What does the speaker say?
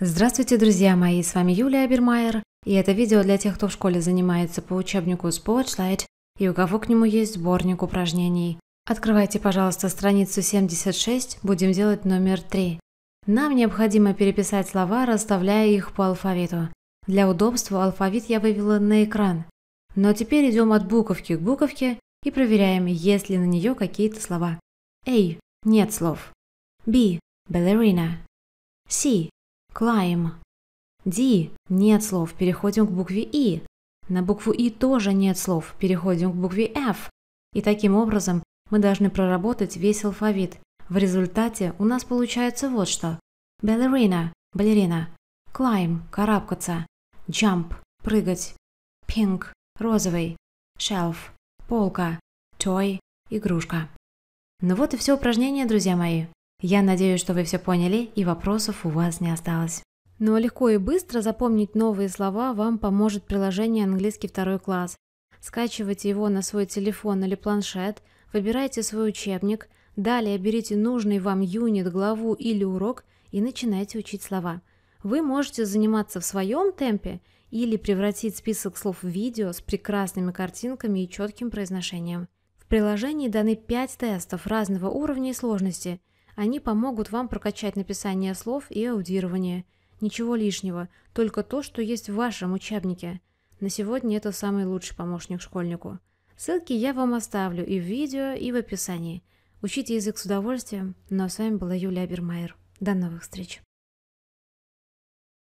Здравствуйте, друзья мои, с вами Юлия Бермайер, и это видео для тех, кто в школе занимается по учебнику Sportlight и у кого к нему есть сборник упражнений. Открывайте, пожалуйста, страницу 76, будем делать номер 3. Нам необходимо переписать слова, расставляя их по алфавиту. Для удобства алфавит я вывела на экран. Но теперь идем от буковки к буковке и проверяем, есть ли на нее какие-то слова. A – нет слов. B – балерина. C Climb. D. Нет слов. Переходим к букве И. На букву И тоже нет слов. Переходим к букве F. И таким образом мы должны проработать весь алфавит. В результате у нас получается вот что. Балерина – балерина. Climb – карабкаться. Jump – прыгать. Pink – розовый. Shelf – полка. Toy – игрушка. Ну вот и все упражнения, друзья мои. Я надеюсь, что вы все поняли и вопросов у вас не осталось. Но ну, а легко и быстро запомнить новые слова вам поможет приложение «Английский второй класс». Скачивайте его на свой телефон или планшет, выбирайте свой учебник, далее берите нужный вам юнит, главу или урок и начинайте учить слова. Вы можете заниматься в своем темпе или превратить список слов в видео с прекрасными картинками и четким произношением. В приложении даны 5 тестов разного уровня и сложности – они помогут вам прокачать написание слов и аудирование. Ничего лишнего, только то, что есть в вашем учебнике. На сегодня это самый лучший помощник школьнику. Ссылки я вам оставлю и в видео, и в описании. Учите язык с удовольствием. Ну а с вами была Юлия Бермайер. До новых встреч!